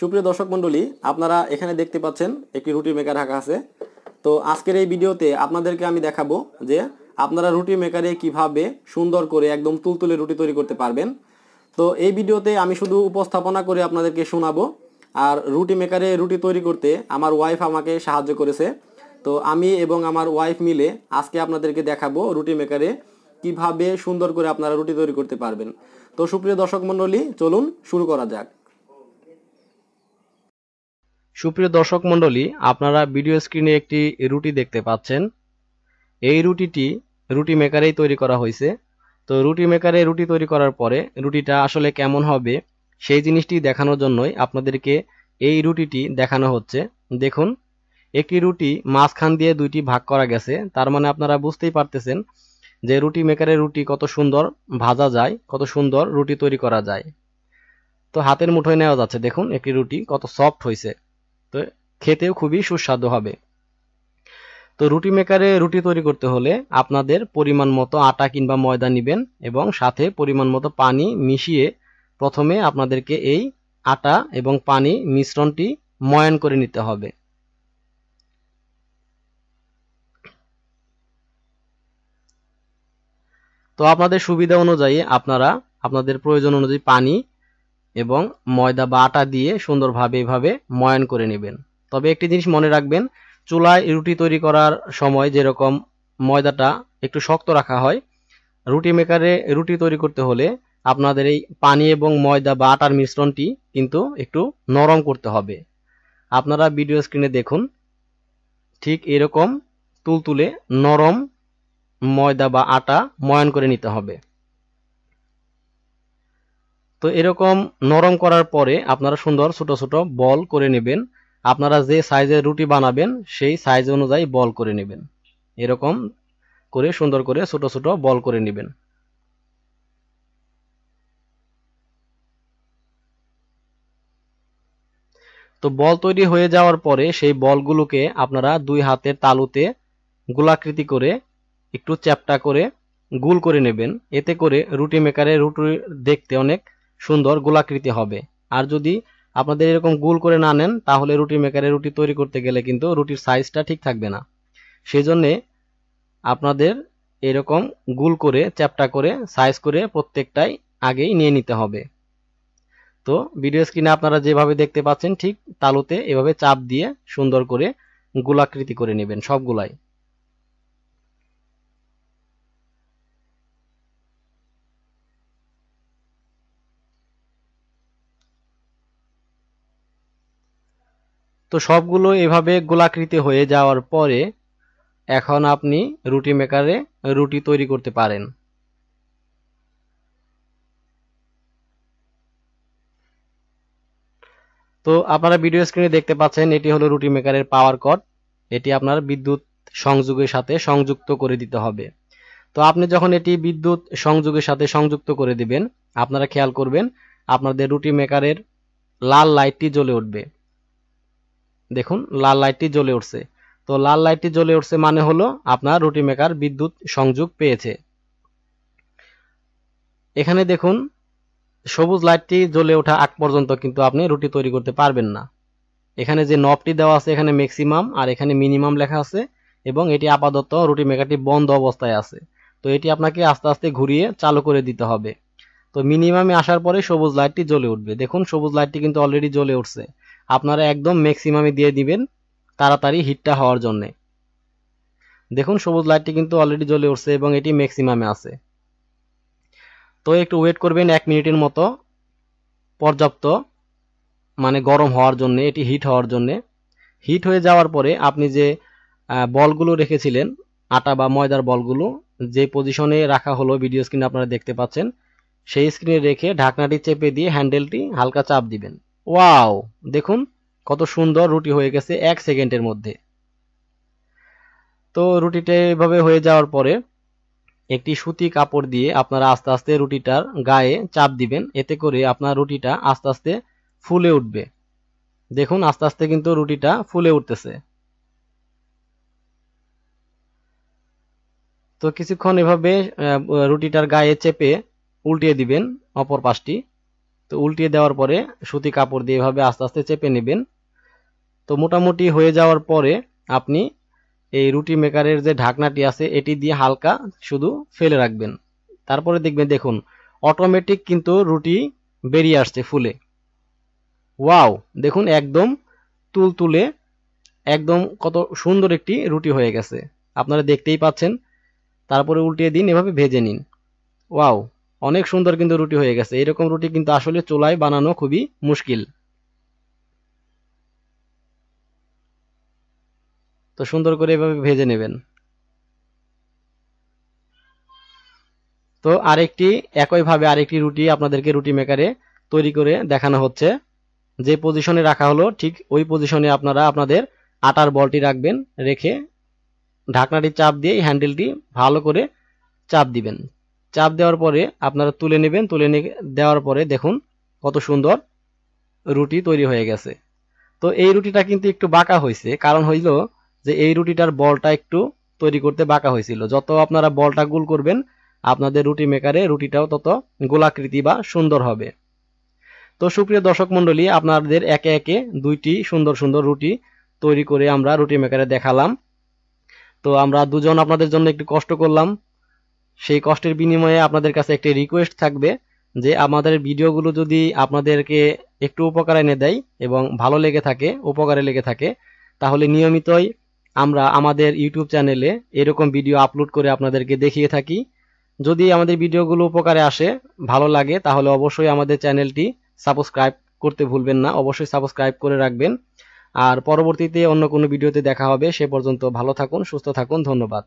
সুপ্রিয় দর্শক মন্ডলী আপনারা এখানে দেখতে পাচ্ছেন একটি রুটি মেকার রাখা আছে তো আজকের এই ভিডিওতে আপনাদেরকে আমি দেখাবো যে আপনারা রুটি মেকারে কিভাবে সুন্দর করে একদম তুলতুলে রুটি তৈরি করতে পারবেন তো এই ভিডিওতে আমি শুধু উপস্থাপনা করে আপনাদেরকে শোনাবো আর রুটি মেকারে রুটি তৈরি করতে আমার ওয়াইফ আমাকে সাহায্য করেছে তো আমি এবং আমার ওয়াইফ মিলে আজকে আপনাদেরকে দেখাবো রুটি মেকারে কিভাবে সুন্দর করে আপনারা রুটি তৈরি করতে পারবেন তো সুপ্রিয় দর্শক মন্ডলী চলুন শুরু করা যাক সুপ্রিয় দর্শক মন্ডলী আপনারা ভিডিও স্ক্রিনে একটি রুটি দেখতে পাচ্ছেন এই রুটিটি রুটি মেকারেই তৈরি করা হয়েছে তো রুটি মেকারে রুটি তৈরি করার পরে রুটিটা আসলে কেমন হবে সেই জিনিসটি দেখানোর জন্যই আপনাদেরকে এই রুটিটি দেখানো হচ্ছে দেখুন একটি রুটি মাঝখান দিয়ে দুইটি ভাগ করা গেছে তার মানে আপনারা বুঝতেই পারতেছেন যে রুটি মেকারের রুটি কত সুন্দর ভাজা যায় কত সুন্দর রুটি তৈরি করা যায় তো হাতের মুঠোয় নেওয়া যাচ্ছে দেখুন একটি রুটি কত সফট হয়েছে তো খেতেও খুবই সুস্বাদু হবে তো রুটি মেকারে রুটি তৈরি করতে হলে আপনাদের পরিমাণ মতো আটা কিংবা ময়দা নেবেন এবং সাথে পরিমাণ মতো পানি মিশিয়ে প্রথমে আপনাদেরকে এই আটা এবং পানি মিশ্রণটি ময়ন করে নিতে হবে তো আপনাদের সুবিধা অনুযায়ী আপনারা আপনাদের প্রয়োজন অনুযায়ী পানি এবং ময়দা বা আটা দিয়ে সুন্দরভাবে এভাবে ময়ান করে নেবেন তবে একটি জিনিস মনে রাখবেন চুলায় রুটি তৈরি করার সময় যেরকম ময়দাটা একটু শক্ত রাখা হয় রুটি মেকারে রুটি তৈরি করতে হলে আপনাদের এই পানি এবং ময়দা বা আটার মিশ্রণটি কিন্তু একটু নরম করতে হবে আপনারা ভিডিও স্ক্রিনে দেখুন ঠিক এরকম তুলতুলে নরম ময়দা বা আটা ময়ন করে নিতে হবে তো এরকম নরম করার পরে আপনারা সুন্দর ছোট ছোট বল করে নেবেন আপনারা যে সাইজের রুটি বানাবেন সেই সাইজ অনুযায়ী বল করে নেবেন এরকম করে সুন্দর করে ছোট ছোট বল করে নেবেন তো বল তৈরি হয়ে যাওয়ার পরে সেই বলগুলোকে আপনারা দুই হাতের তালুতে গোলাকৃতি করে একটু চ্যাপটা করে গুল করে নেবেন এতে করে রুটি মেকারের রুটি দেখতে অনেক সুন্দর গোলাকৃতি হবে আর যদি আপনাদের এরকম গোল করে না নেন তাহলে রুটি মেকারে রুটি তৈরি করতে গেলে কিন্তু রুটির সাইজটা ঠিক থাকবে না সেই জন্যে আপনাদের এরকম গুল করে চ্যাপটা করে সাইজ করে প্রত্যেকটাই আগেই নিয়ে নিতে হবে তো ভিডিও স্ক্রিনে আপনারা যেভাবে দেখতে পাচ্ছেন ঠিক তালুতে এভাবে চাপ দিয়ে সুন্দর করে গোলাকৃতি করে নেবেন সবগুলাই তো সবগুলো এভাবে গোলাকৃতি হয়ে যাওয়ার পরে এখন আপনি রুটি মেকারে রুটি তৈরি করতে পারেন তো আপনারা ভিডিও স্ক্রিনে দেখতে পাচ্ছেন এটি হলো রুটি মেকারের পাওয়ার কট এটি আপনার বিদ্যুৎ সংযোগের সাথে সংযুক্ত করে দিতে হবে তো আপনি যখন এটি বিদ্যুৎ সংযোগের সাথে সংযুক্ত করে দিবেন আপনারা খেয়াল করবেন আপনাদের রুটি মেকারের লাল লাইটটি জ্বলে উঠবে দেখুন লাল লাইটটি জ্বলে উঠছে তো লাল লাইটটি জ্বলে উঠছে মানে হলো আপনার রুটি মেকার বিদ্যুৎ সংযোগ পেয়েছে এখানে দেখুন সবুজ লাইটটি জ্বলে ওঠা আগ পর্যন্ত কিন্তু আপনি রুটি তৈরি করতে পারবেন না এখানে যে নবটি দেওয়া আছে এখানে ম্যাক্সিমাম আর এখানে মিনিমাম লেখা আছে এবং এটি আপাতত রুটি মেকারটি বন্ধ অবস্থায় আছে তো এটি আপনাকে আস্তে আস্তে ঘুরিয়ে চালু করে দিতে হবে তো মিনিমামে আসার পরে সবুজ লাইটটি জ্বলে উঠবে দেখুন সবুজ লাইটটি কিন্তু অলরেডি জ্বলে উঠছে আপনারা একদম ম্যাক্সিমামে দিয়ে দিবেন তাড়াতাড়ি হিটটা হওয়ার জন্য দেখুন সবুজ লাইটটি কিন্তু অলরেডি জ্বলে উঠছে এবং এটি ম্যাক্সিমামে আছে তো একটু ওয়েট করবেন এক মিনিটের মতো পর্যাপ্ত মানে গরম হওয়ার জন্য এটি হিট হওয়ার জন্য হিট হয়ে যাওয়ার পরে আপনি যে বলগুলো রেখেছিলেন আটা বা ময়দার বলগুলো যে পজিশনে রাখা হলো ভিডিও স্ক্রিনে আপনারা দেখতে পাচ্ছেন সেই স্ক্রিনে রেখে ঢাকনাটি চেপে দিয়ে হ্যান্ডেলটি হালকা চাপ দিবেন ওয়াও দেখুন কত সুন্দর রুটি হয়ে গেছে এক সেকেন্ডের মধ্যে তো রুটিটা এভাবে হয়ে যাওয়ার পরে একটি সুতি কাপড় দিয়ে আপনারা আস্তে আস্তে রুটিটার গায়ে চাপ দিবেন এতে করে আপনার রুটিটা আস্তে আস্তে ফুলে উঠবে দেখুন আস্তে আস্তে কিন্তু রুটিটা ফুলে উঠতেছে তো কিছুক্ষণ এভাবে রুটিটার গায়ে চেপে উল্টিয়ে দিবেন অপর পাশটি তো উল্টিয়ে দেওয়ার পরে সুতি কাপড় দিয়ে এভাবে আস্তে আস্তে চেপে নেবেন তো মোটামুটি হয়ে যাওয়ার পরে আপনি এই রুটি মেকারের যে ঢাকনাটি আছে এটি দিয়ে হালকা শুধু ফেলে রাখবেন তারপরে দেখবেন দেখুন অটোমেটিক কিন্তু রুটি বেরিয়ে আসছে ফুলে ওয়াও দেখুন একদম তুল তুলে একদম কত সুন্দর একটি রুটি হয়ে গেছে আপনারা দেখতেই পাচ্ছেন তারপরে উল্টিয়ে দিন এভাবে ভেজে নিন ওয়াও অনেক সুন্দর কিন্তু রুটি হয়ে গেছে এরকম রুটি কিন্তু আসলে চুলায় বানানো খুবই মুশকিল তো সুন্দর করে এভাবে ভেজে নেবেন তো আরেকটি একইভাবে আরেকটি রুটি আপনাদেরকে রুটি মেকারে তৈরি করে দেখানো হচ্ছে যে পজিশনে রাখা হলো ঠিক ওই পজিশনে আপনারা আপনাদের আটার বলটি রাখবেন রেখে ঢাকনাটি চাপ দিয়ে হ্যান্ডেলটি ভালো করে চাপ দিবেন চাপ দেওয়ার পরে আপনারা তুলে নেবেন তুলে দেওয়ার পরে দেখুন কত সুন্দর রুটি তৈরি হয়ে গেছে তো এই রুটিটা কিন্তু একটু বাঁকা হয়েছে কারণ হইল যে এই রুটিটার বলটা একটু তৈরি করতে বাঁকা হয়েছিল যত আপনারা বলটা গুল করবেন আপনাদের রুটি মেকারে রুটিটাও তত গোলাকৃতি বা সুন্দর হবে তো সুপ্রিয় দর্শক মণ্ডলী আপনাদের একে একে দুইটি সুন্দর সুন্দর রুটি তৈরি করে আমরা রুটি মেকারে দেখালাম তো আমরা দুজন আপনাদের জন্য একটু কষ্ট করলাম সেই কষ্টের বিনিময়ে আপনাদের কাছে একটি রিকোয়েস্ট থাকবে যে আমাদের ভিডিওগুলো যদি আপনাদেরকে একটু উপকার এনে দেয় এবং ভালো লেগে থাকে উপকারে লেগে থাকে তাহলে নিয়মিতই আমরা আমাদের ইউটিউব চ্যানেলে এরকম ভিডিও আপলোড করে আপনাদেরকে দেখিয়ে থাকি যদি আমাদের ভিডিওগুলো উপকারে আসে ভালো লাগে তাহলে অবশ্যই আমাদের চ্যানেলটি সাবস্ক্রাইব করতে ভুলবেন না অবশ্যই সাবস্ক্রাইব করে রাখবেন আর পরবর্তীতে অন্য কোনো ভিডিওতে দেখা হবে সে পর্যন্ত ভালো থাকুন সুস্থ থাকুন ধন্যবাদ